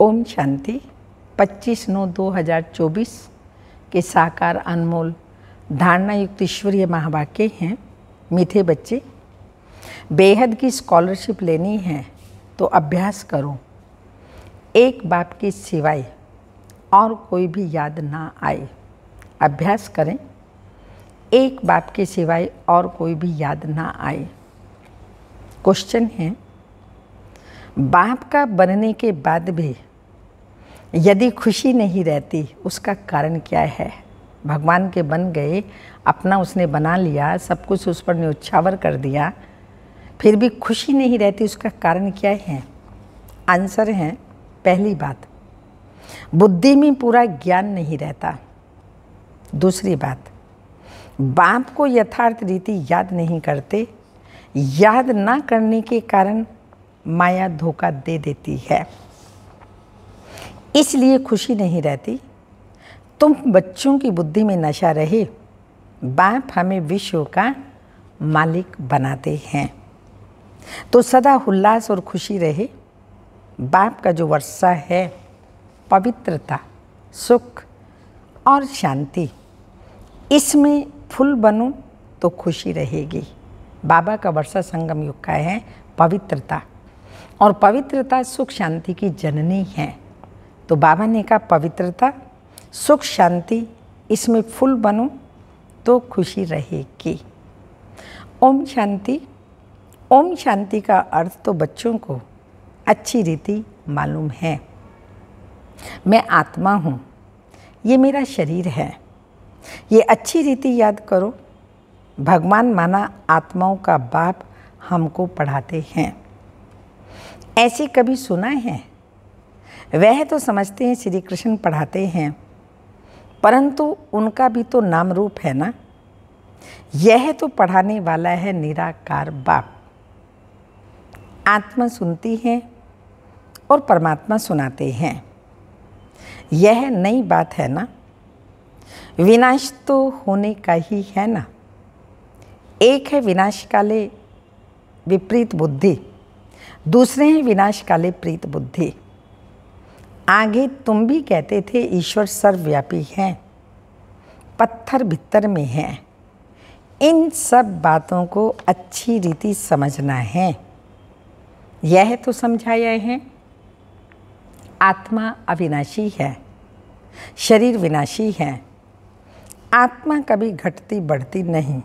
ओम शांति 25 नौ 2024 के साकार अनमोल धारणा युक्त ईश्वरीय महावाक्य हैं मीठे बच्चे बेहद की स्कॉलरशिप लेनी है तो अभ्यास करो एक बाप के सिवाय और कोई भी याद ना आए अभ्यास करें एक बाप के सिवाय और कोई भी याद ना आए क्वेश्चन है बाप का बनने के बाद भी यदि खुशी नहीं रहती उसका कारण क्या है भगवान के बन गए अपना उसने बना लिया सब कुछ उस पर न्योछावर कर दिया फिर भी खुशी नहीं रहती उसका कारण क्या है आंसर है पहली बात बुद्धि में पूरा ज्ञान नहीं रहता दूसरी बात बाप को यथार्थ रीति याद नहीं करते याद ना करने के कारण माया धोखा दे देती है इसलिए खुशी नहीं रहती तुम बच्चों की बुद्धि में नशा रहे बाप हमें विश्व का मालिक बनाते हैं तो सदा उल्लास और खुशी रहे बाप का जो वर्षा है पवित्रता सुख और शांति इसमें फुल बनो तो खुशी रहेगी बाबा का वर्षा संगम युग का है पवित्रता और पवित्रता सुख शांति की जननी है तो बाबा ने कहा पवित्रता सुख शांति इसमें फुल बनो तो खुशी रहेगी ओम शांति ओम शांति का अर्थ तो बच्चों को अच्छी रीति मालूम है मैं आत्मा हूँ ये मेरा शरीर है ये अच्छी रीति याद करो भगवान माना आत्माओं का बाप हमको पढ़ाते हैं ऐसे कभी सुना है वह तो समझते हैं श्री कृष्ण पढ़ाते हैं परंतु उनका भी तो नाम रूप है ना यह तो पढ़ाने वाला है निराकार बाप आत्मा सुनती है और परमात्मा सुनाते हैं यह नई बात है ना विनाश तो होने का ही है ना एक है विनाश काले विपरीत बुद्धि दूसरे हैं विनाश काले प्रीत बुद्धि आगे तुम भी कहते थे ईश्वर सर्वव्यापी हैं पत्थर भीतर में हैं इन सब बातों को अच्छी रीति समझना है यह तो समझाया है आत्मा अविनाशी है शरीर विनाशी है आत्मा कभी घटती बढ़ती नहीं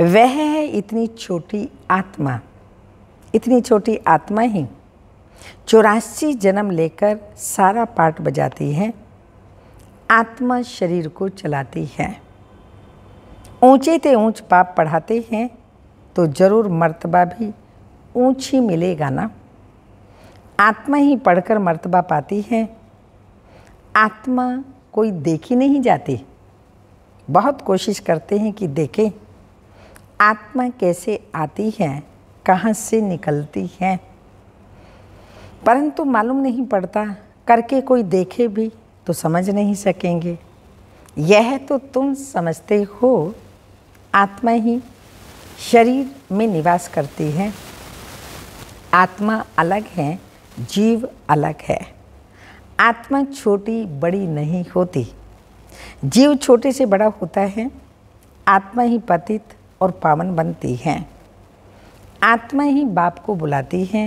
वह है इतनी छोटी आत्मा इतनी छोटी आत्मा ही चौरासी जन्म लेकर सारा पाठ बजाती है आत्मा शरीर को चलाती है ऊंचे ते ऊंच पाप पढ़ाते हैं तो ज़रूर मर्तबा भी ऊंची मिलेगा ना आत्मा ही पढ़कर मर्तबा पाती है आत्मा कोई देखी नहीं जाती बहुत कोशिश करते हैं कि देखें आत्मा कैसे आती है कहाँ से निकलती है परंतु मालूम नहीं पड़ता करके कोई देखे भी तो समझ नहीं सकेंगे यह तो तुम समझते हो आत्मा ही शरीर में निवास करती है आत्मा अलग है जीव अलग है आत्मा छोटी बड़ी नहीं होती जीव छोटे से बड़ा होता है आत्मा ही पतित और पावन बनती है आत्मा ही बाप को बुलाती है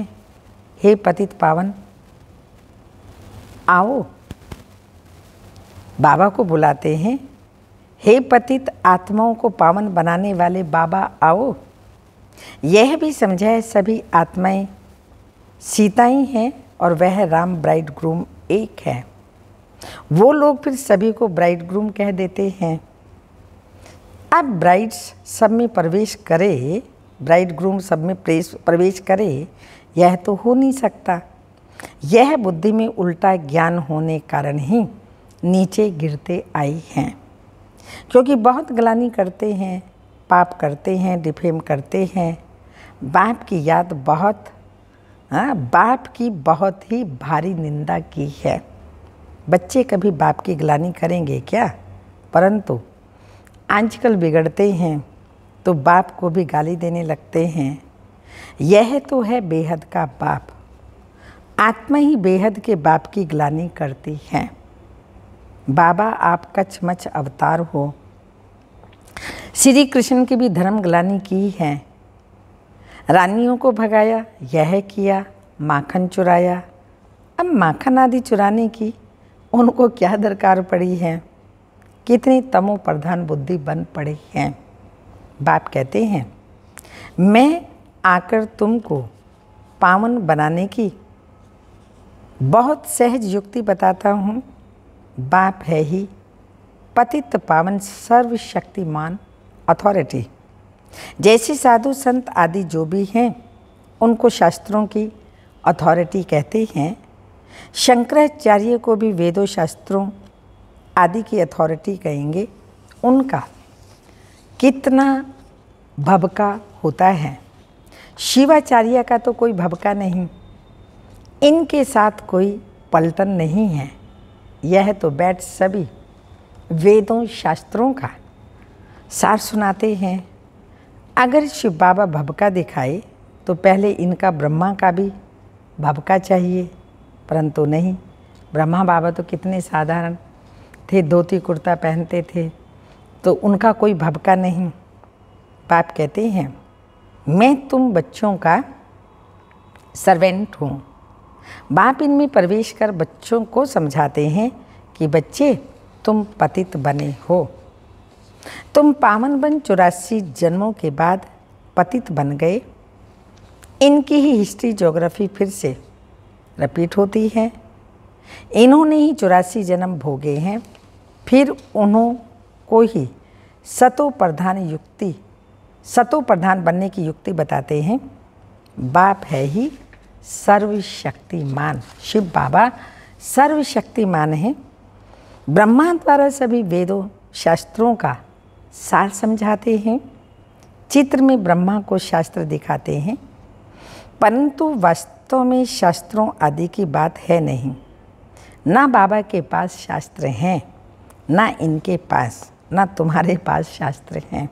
हे पतित पावन आओ बाबा को बुलाते हैं हे पतित आत्माओं को पावन बनाने वाले बाबा आओ यह भी समझा है सभी आत्माएं ही हैं और वह राम ब्राइड ग्रूम एक है वो लोग फिर सभी को ब्राइड ग्रूम कह देते हैं अब ब्राइड्स सब में प्रवेश करे ब्राइड ग्रूम सब में प्रवेश करे यह तो हो नहीं सकता यह बुद्धि में उल्टा ज्ञान होने कारण ही नीचे गिरते आई हैं क्योंकि बहुत गलानी करते हैं पाप करते हैं डिफेम करते हैं बाप की याद बहुत आ, हाँ, बाप की बहुत ही भारी निंदा की है बच्चे कभी बाप की गलानी करेंगे क्या परंतु आजकल बिगड़ते हैं तो बाप को भी गाली देने लगते हैं यह तो है बेहद का बाप आत्मा ही बेहद के बाप की ग्लानी करती है बाबा आप कचमच अवतार हो श्री कृष्ण की भी धर्म ग्लानी की है रानियों को भगाया यह किया माखन चुराया अब माखन आदि चुराने की उनको क्या दरकार पड़ी है कितनी तमो प्रधान बुद्धि बन पड़ी है बाप कहते हैं मैं आकर तुमको पावन बनाने की बहुत सहज युक्ति बताता हूँ बाप है ही पतित पावन सर्वशक्तिमान अथॉरिटी जैसे साधु संत आदि जो भी हैं उनको शास्त्रों की अथॉरिटी कहते हैं शंकराचार्य को भी वेदों शास्त्रों आदि की अथॉरिटी कहेंगे उनका कितना भबका होता है शिवाचार्य का तो कोई भबका नहीं इनके साथ कोई पलटन नहीं है यह तो बैठ सभी वेदों शास्त्रों का सार सुनाते हैं अगर शिव बाबा भबका दिखाए तो पहले इनका ब्रह्मा का भी भबका चाहिए परंतु नहीं ब्रह्मा बाबा तो कितने साधारण थे धोती कुर्ता पहनते थे तो उनका कोई भबका नहीं पाप कहते हैं मैं तुम बच्चों का सर्वेंट हूँ बाप इनमें प्रवेश कर बच्चों को समझाते हैं कि बच्चे तुम पतित बने हो तुम पावन बन चौरासी जन्मों के बाद पतित बन गए इनकी ही हिस्ट्री जोग्राफी फिर से रिपीट होती है इन्होंने ही चौरासी जन्म भोगे हैं फिर उन्हों को ही सतो प्रधान युक्ति सतो प्रधान बनने की युक्ति बताते हैं बाप है ही सर्वशक्तिमान शिव बाबा सर्वशक्तिमान है ब्रह्मा द्वारा सभी वेदों शास्त्रों का सार समझाते हैं चित्र में ब्रह्मा को शास्त्र दिखाते हैं परंतु वास्तव में शास्त्रों आदि की बात है नहीं ना बाबा के पास शास्त्र हैं ना इनके पास ना तुम्हारे पास शास्त्र हैं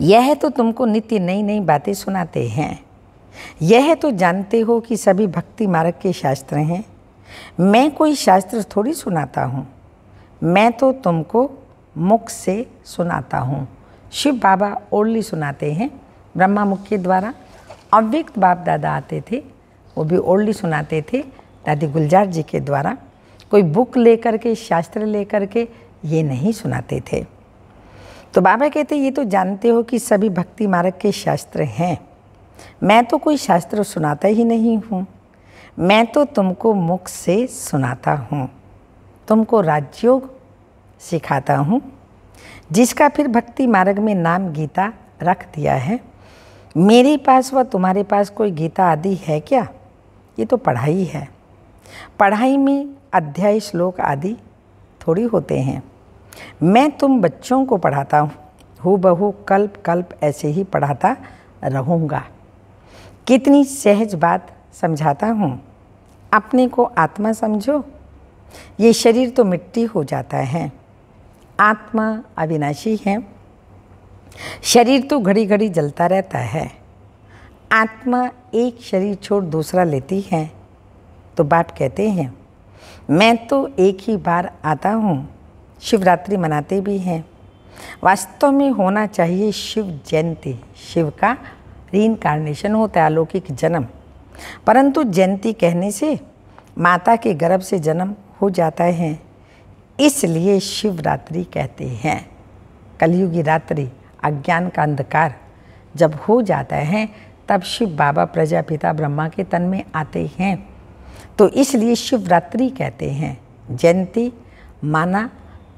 यह तो तुमको नित्य नई नई बातें सुनाते हैं यह तो जानते हो कि सभी भक्ति मार्ग के शास्त्र हैं मैं कोई शास्त्र थोड़ी सुनाता हूँ मैं तो तुमको मुख से सुनाता हूँ शिव बाबा ओरली सुनाते हैं ब्रह्मा मुख के द्वारा अव्यक्त बाप दादा आते थे वो भी ओरली सुनाते थे दादी गुलजार जी के द्वारा कोई बुक लेकर के शास्त्र लेकर के ये नहीं सुनाते थे तो बाबा कहते ये तो जानते हो कि सभी भक्ति मार्ग के शास्त्र हैं मैं तो कोई शास्त्र सुनाता ही नहीं हूँ मैं तो तुमको मुख से सुनाता हूँ तुमको राजयोग सिखाता हूँ जिसका फिर भक्ति मार्ग में नाम गीता रख दिया है मेरे पास व तुम्हारे पास कोई गीता आदि है क्या ये तो पढ़ाई है पढ़ाई में अध्याय श्लोक आदि थोड़ी होते हैं मैं तुम बच्चों को पढ़ाता हूँ हो बहू कल्प कल्प ऐसे ही पढ़ाता रहूँगा कितनी सहज बात समझाता हूँ अपने को आत्मा समझो ये शरीर तो मिट्टी हो जाता है आत्मा अविनाशी है शरीर तो घड़ी घड़ी जलता रहता है आत्मा एक शरीर छोड़ दूसरा लेती है तो बाप कहते हैं मैं तो एक ही बार आता हूँ शिवरात्रि मनाते भी हैं वास्तव में होना चाहिए शिव जयंती शिव का रीइनकारनेशन होता है अलौकिक जन्म परंतु जयंती कहने से माता के गर्भ से जन्म हो जाता है इसलिए शिवरात्रि कहते हैं कलयुगी रात्रि अज्ञान का अंधकार जब हो जाता है तब शिव बाबा प्रजापिता ब्रह्मा के तन में आते हैं तो इसलिए शिवरात्रि कहते हैं जयंती माना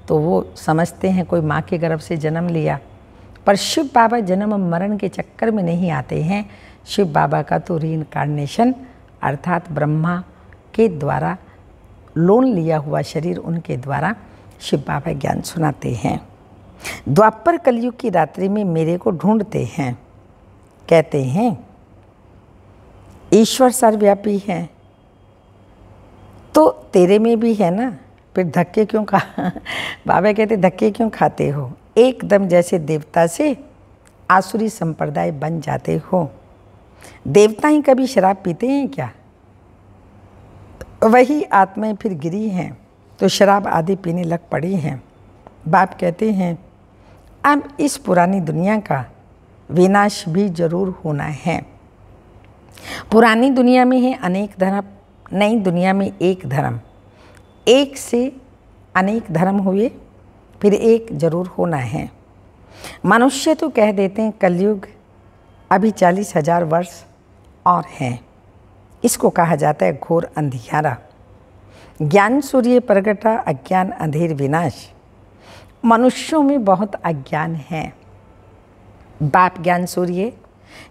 तो वो समझते हैं कोई माँ के गर्भ से जन्म लिया पर शिव बाबा जन्म मरण के चक्कर में नहीं आते हैं शिव बाबा का तो री अर्थात ब्रह्मा के द्वारा लोन लिया हुआ शरीर उनके द्वारा शिव बाबा ज्ञान सुनाते हैं द्वापर कलयुग की रात्रि में मेरे को ढूंढते हैं कहते हैं ईश्वर सर्वव्यापी है तो तेरे में भी है ना फिर धक्के क्यों खा बाबा कहते धक्के क्यों खाते हो एकदम जैसे देवता से आसुरी संप्रदाय बन जाते हो देवता ही कभी शराब पीते हैं क्या वही आत्माएं फिर गिरी हैं तो शराब आदि पीने लग पड़ी हैं बाप कहते हैं अब इस पुरानी दुनिया का विनाश भी जरूर होना है पुरानी दुनिया में है अनेक धर्म नई दुनिया में एक धर्म एक से अनेक धर्म हुए फिर एक जरूर होना है मनुष्य तो कह देते हैं कलयुग अभी चालीस हजार वर्ष और हैं इसको कहा जाता है घोर अंधियारा ज्ञान सूर्य प्रगटा अज्ञान अंधेर विनाश मनुष्यों में बहुत अज्ञान है बाप ज्ञान सूर्य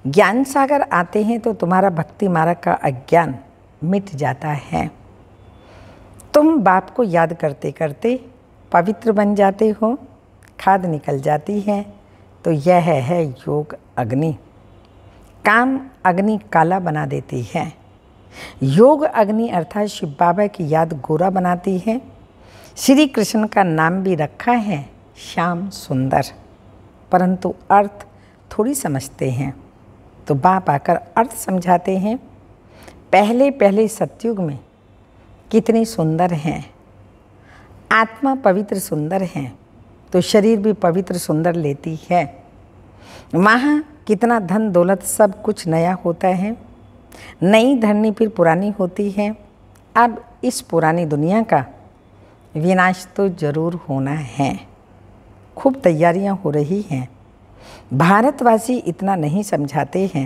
ज्ञान सागर आते हैं तो तुम्हारा भक्ति मार्ग का अज्ञान मिट जाता है तुम बाप को याद करते करते पवित्र बन जाते हो खाद निकल जाती है तो यह है योग अग्नि काम अग्नि काला बना देती है योग अग्नि अर्थात शिव बाबा की याद गोरा बनाती है श्री कृष्ण का नाम भी रखा है श्याम सुंदर परंतु अर्थ थोड़ी समझते हैं तो बाप आकर अर्थ समझाते हैं पहले पहले सत्युग में कितनी सुंदर हैं आत्मा पवित्र सुंदर है तो शरीर भी पवित्र सुंदर लेती है वहाँ कितना धन दौलत सब कुछ नया होता है नई धरनी फिर पुरानी होती है अब इस पुरानी दुनिया का विनाश तो जरूर होना है खूब तैयारियाँ हो रही हैं भारतवासी इतना नहीं समझाते हैं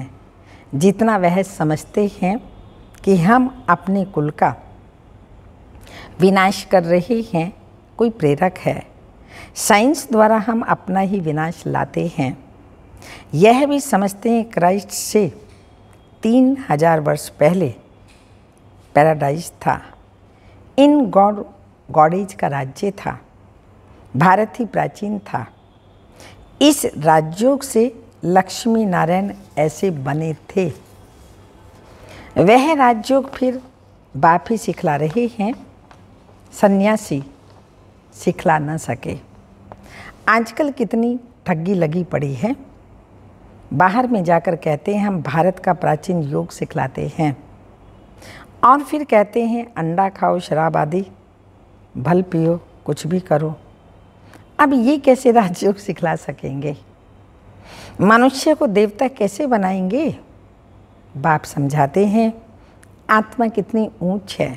जितना वह समझते हैं कि हम अपने कुल का विनाश कर रहे हैं कोई प्रेरक है साइंस द्वारा हम अपना ही विनाश लाते हैं यह भी समझते हैं क्राइस्ट से तीन हजार वर्ष पहले पैराडाइज था इन गॉड गॉडेज का राज्य था भारत ही प्राचीन था इस राज्यों से लक्ष्मी नारायण ऐसे बने थे वह राज्योग फिर ही सिखला रहे हैं सन्यासी सिखला न सके आजकल कितनी ठगी लगी पड़ी है बाहर में जाकर कहते हैं हम भारत का प्राचीन योग सिखलाते हैं और फिर कहते हैं अंडा खाओ शराब आदि भल पियो कुछ भी करो अब ये कैसे राजयोग सिखला सकेंगे मनुष्य को देवता कैसे बनाएंगे बाप समझाते हैं आत्मा कितनी ऊंच है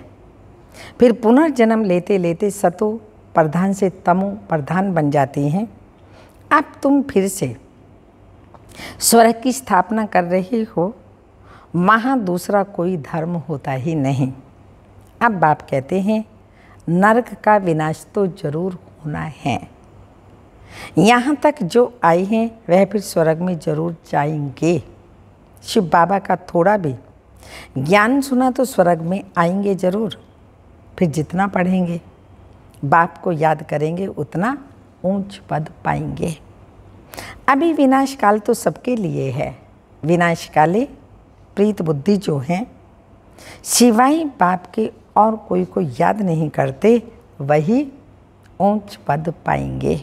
फिर पुनर्जन्म लेते लेते सतो प्रधान से तमो प्रधान बन जाती हैं अब तुम फिर से स्वर्ग की स्थापना कर रहे हो वहाँ दूसरा कोई धर्म होता ही नहीं अब बाप कहते हैं नरक का विनाश तो जरूर होना है यहाँ तक जो आई हैं वह फिर स्वर्ग में जरूर जाएंगे शिव बाबा का थोड़ा भी ज्ञान सुना तो स्वर्ग में आएंगे जरूर फिर जितना पढ़ेंगे बाप को याद करेंगे उतना ऊंच पद पाएंगे अभी विनाश काल तो सबके लिए है विनाश काले प्रीत बुद्धि जो हैं सिवाय बाप के और कोई को याद नहीं करते वही ऊंच पद पाएंगे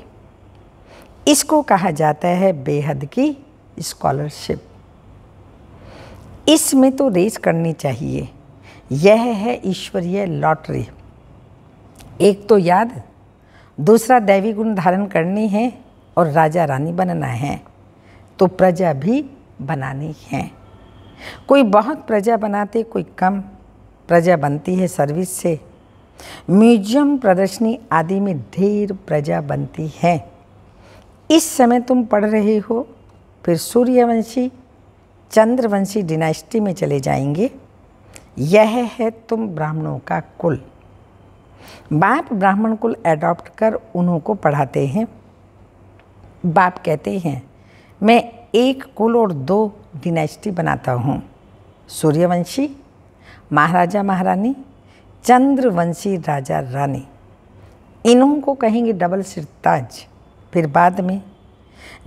इसको कहा जाता है बेहद की स्कॉलरशिप इसमें तो रेस करनी चाहिए यह है ईश्वरीय लॉटरी एक तो याद दूसरा दैवी गुण धारण करनी है और राजा रानी बनना है तो प्रजा भी बनानी है कोई बहुत प्रजा बनाते कोई कम प्रजा बनती है सर्विस से म्यूजियम प्रदर्शनी आदि में ढेर प्रजा बनती है इस समय तुम पढ़ रहे हो फिर सूर्यवंशी चंद्रवंशी डिनास्टी में चले जाएंगे यह है तुम ब्राह्मणों का कुल बाप ब्राह्मण कुल एडॉप्ट कर उन्हों को पढ़ाते हैं बाप कहते हैं मैं एक कुल और दो डिनेस्टी बनाता हूँ सूर्यवंशी महाराजा महारानी चंद्रवंशी राजा रानी इन्हों को कहेंगे डबल सिरताज फिर बाद में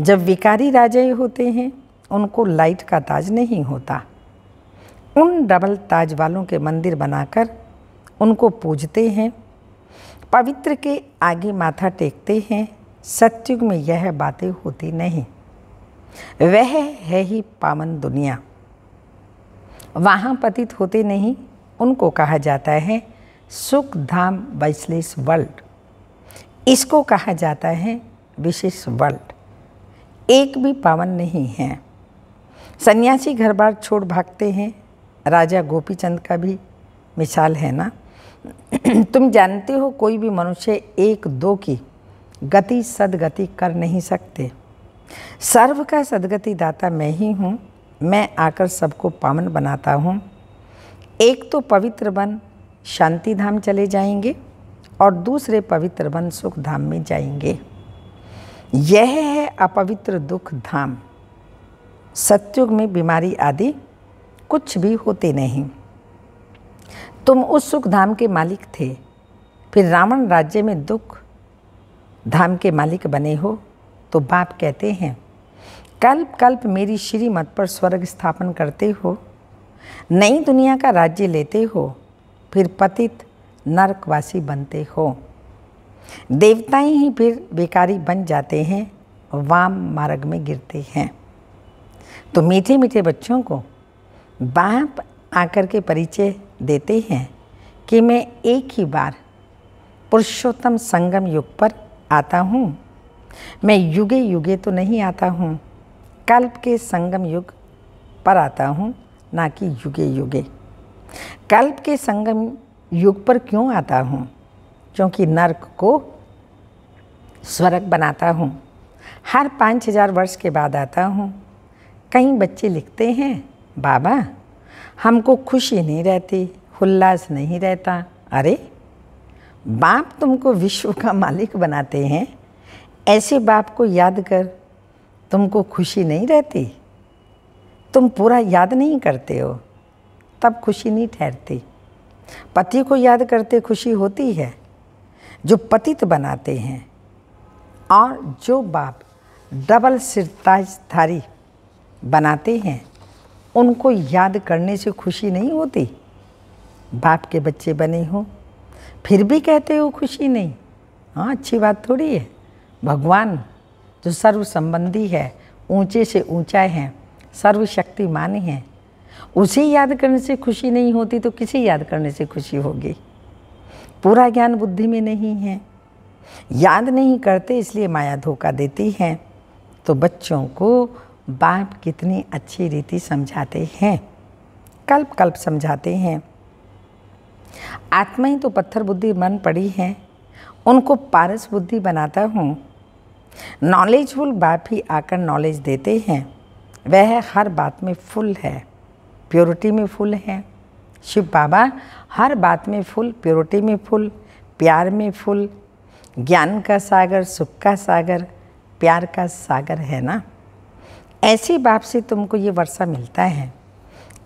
जब विकारी राजे होते हैं उनको लाइट का ताज नहीं होता उन डबल ताज वालों के मंदिर बनाकर उनको पूजते हैं पवित्र के आगे माथा टेकते हैं सत्युग में यह बातें होती नहीं वह है ही पावन दुनिया वहाँ पतित होते नहीं उनको कहा जाता है सुख धाम वैश्लेष वर्ल्ड इसको कहा जाता है विशेष वर्ल्ड एक भी पावन नहीं है सन्यासी घर बार छोड़ भागते हैं राजा गोपीचंद का भी मिसाल है ना तुम जानते हो कोई भी मनुष्य एक दो की गति सदगति कर नहीं सकते सर्व का सदगति दाता मैं ही हूँ मैं आकर सबको पावन बनाता हूँ एक तो पवित्र वन शांति धाम चले जाएंगे और दूसरे पवित्र वन सुख धाम में जाएंगे यह है अपवित्र दुख धाम सत्युग में बीमारी आदि कुछ भी होते नहीं तुम उस सुख धाम के मालिक थे फिर रावण राज्य में दुख धाम के मालिक बने हो तो बाप कहते हैं कल्प कल्प मेरी श्रीमत पर स्वर्ग स्थापन करते हो नई दुनिया का राज्य लेते हो फिर पतित नरकवासी बनते हो देवताएं ही फिर बेकारी बन जाते हैं वाम मार्ग में गिरते हैं तो मीठे मीठे बच्चों को बाप आकर के परिचय देते हैं कि मैं एक ही बार पुरुषोत्तम संगम युग पर आता हूँ मैं युगे युगे तो नहीं आता हूँ कल्प के संगम युग पर आता हूँ ना कि युगे युगे कल्प के संगम युग पर क्यों आता हूँ क्योंकि नर्क को स्वर्ग बनाता हूँ हर पाँच हज़ार वर्ष के बाद आता हूँ कई बच्चे लिखते हैं बाबा हमको खुशी नहीं रहती उल्लास नहीं रहता अरे बाप तुमको विश्व का मालिक बनाते हैं ऐसे बाप को याद कर तुमको खुशी नहीं रहती तुम पूरा याद नहीं करते हो तब खुशी नहीं ठहरती पति को याद करते खुशी होती है जो पतित बनाते हैं और जो बाप डबल सिरताजधारी बनाते हैं उनको याद करने से खुशी नहीं होती बाप के बच्चे बने हो फिर भी कहते हो खुशी नहीं हाँ अच्छी बात थोड़ी है भगवान जो सर्व संबंधी है ऊंचे से ऊंचा है सर्वशक्तिमान है उसे याद करने से खुशी नहीं होती तो किसे याद करने से खुशी होगी पूरा ज्ञान बुद्धि में नहीं है याद नहीं करते इसलिए माया धोखा देती है तो बच्चों को बाप कितनी अच्छी रीति समझाते हैं कल्प कल्प समझाते हैं आत्मा ही तो पत्थर बुद्धि मन पड़ी है उनको पारस बुद्धि बनाता हूँ नॉलेजफुल बाप ही आकर नॉलेज देते हैं वह हर बात में फुल है प्योरिटी में फुल है शिव बाबा हर बात में फुल प्योरिटी में फुल प्यार में फुल ज्ञान का सागर सुख का सागर प्यार का सागर है ना ऐसे बाप से तुमको ये वर्षा मिलता है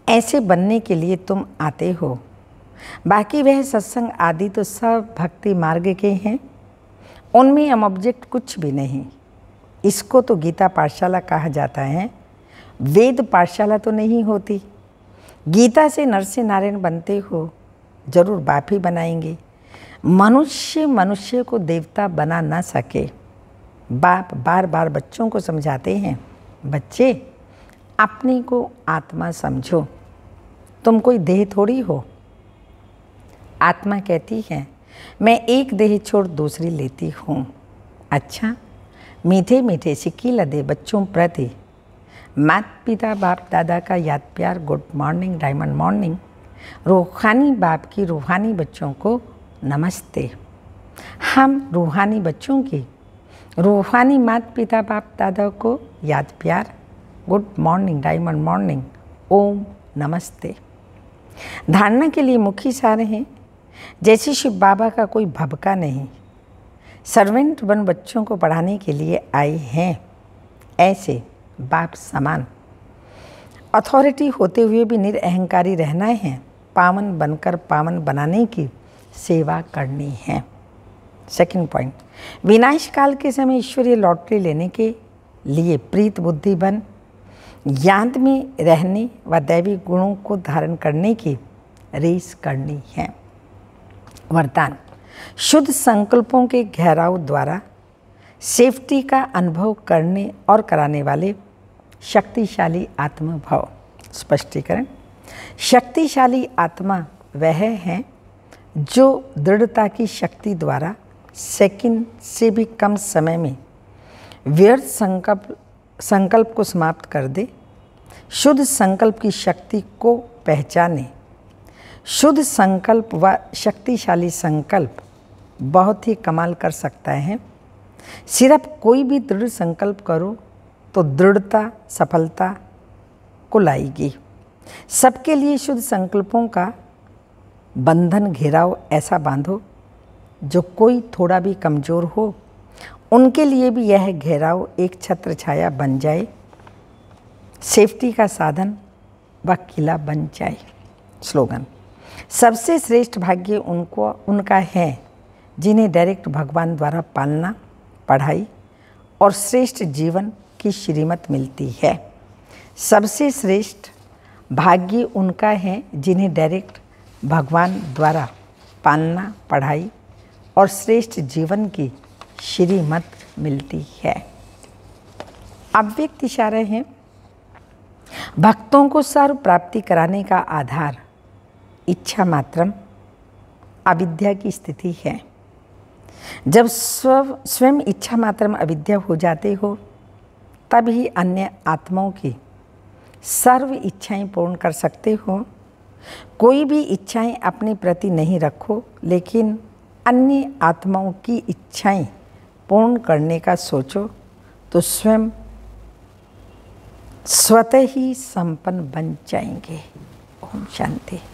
ऐसे बनने के लिए तुम आते हो बाकी वह सत्संग आदि तो सब भक्ति मार्ग के हैं उनमें हम ऑब्जेक्ट कुछ भी नहीं इसको तो गीता पाठशाला कहा जाता है वेद पाठशाला तो नहीं होती गीता से नरसिंह नारायण बनते हो जरूर बाप ही बनाएंगे मनुष्य मनुष्य को देवता बना ना सके बाप बार बार बच्चों को समझाते हैं बच्चे अपने को आत्मा समझो तुम कोई देह थोड़ी हो आत्मा कहती है मैं एक देह छोड़ दूसरी लेती हूँ अच्छा मीठे मीठे सिक्की लदे बच्चों प्रति मात पिता बाप दादा का याद प्यार गुड मॉर्निंग डायमंड मॉर्निंग रूहानी बाप की रूहानी बच्चों को नमस्ते हम रूहानी बच्चों की रूहानी माता पिता बाप दादा को याद प्यार गुड मॉर्निंग डायमंड मॉर्निंग ओम नमस्ते धारणा के लिए मुखी सारे हैं जैसे शिव बाबा का कोई भबका नहीं सर्वेंट बन बच्चों को पढ़ाने के लिए आए हैं ऐसे बाप समान अथॉरिटी होते हुए भी निरअहकारी रहना है पावन बनकर पावन बनाने की सेवा करनी है सेकंड पॉइंट विनाश काल के समय ईश्वरीय लॉटरी लेने के लिए प्रीत बुद्धि बन याद में रहने व दैवी गुणों को धारण करने की रेस करनी है वरदान शुद्ध संकल्पों के गहराव द्वारा सेफ्टी का अनुभव करने और कराने वाले शक्तिशाली आत्मभाव स्पष्टीकरण शक्तिशाली आत्मा वह है जो दृढ़ता की शक्ति द्वारा सेकंड से भी कम समय में व्यर्थ संकल्प संकल्प को समाप्त कर दे शुद्ध संकल्प की शक्ति को पहचाने शुद्ध संकल्प व शक्तिशाली संकल्प बहुत ही कमाल कर सकता है सिर्फ कोई भी दृढ़ संकल्प करो तो दृढ़ता सफलता को लाएगी सबके लिए शुद्ध संकल्पों का बंधन घेराव ऐसा बांधो जो कोई थोड़ा भी कमज़ोर हो उनके लिए भी यह घेराव एक छत्र छाया बन जाए सेफ्टी का साधन व किला बन जाए स्लोगन सबसे श्रेष्ठ भाग्य उनको उनका है जिन्हें डायरेक्ट भगवान द्वारा पालना पढ़ाई और श्रेष्ठ जीवन की श्रीमत मिलती है सबसे श्रेष्ठ भाग्य उनका है जिन्हें डायरेक्ट भगवान द्वारा पालना पढ़ाई और श्रेष्ठ जीवन की श्रीमत मिलती है अब व्यक्त इशारे हैं भक्तों को सर्व प्राप्ति कराने का आधार इच्छा मात्रम अविद्या की स्थिति है जब स्व स्वयं इच्छा मात्रम अविद्या हो जाते हो तब ही अन्य आत्माओं की सर्व इच्छाएं पूर्ण कर सकते हो कोई भी इच्छाएं अपने प्रति नहीं रखो लेकिन अन्य आत्माओं की इच्छाएं पूर्ण करने का सोचो तो स्वयं स्वतः ही संपन्न बन जाएंगे ओम शांति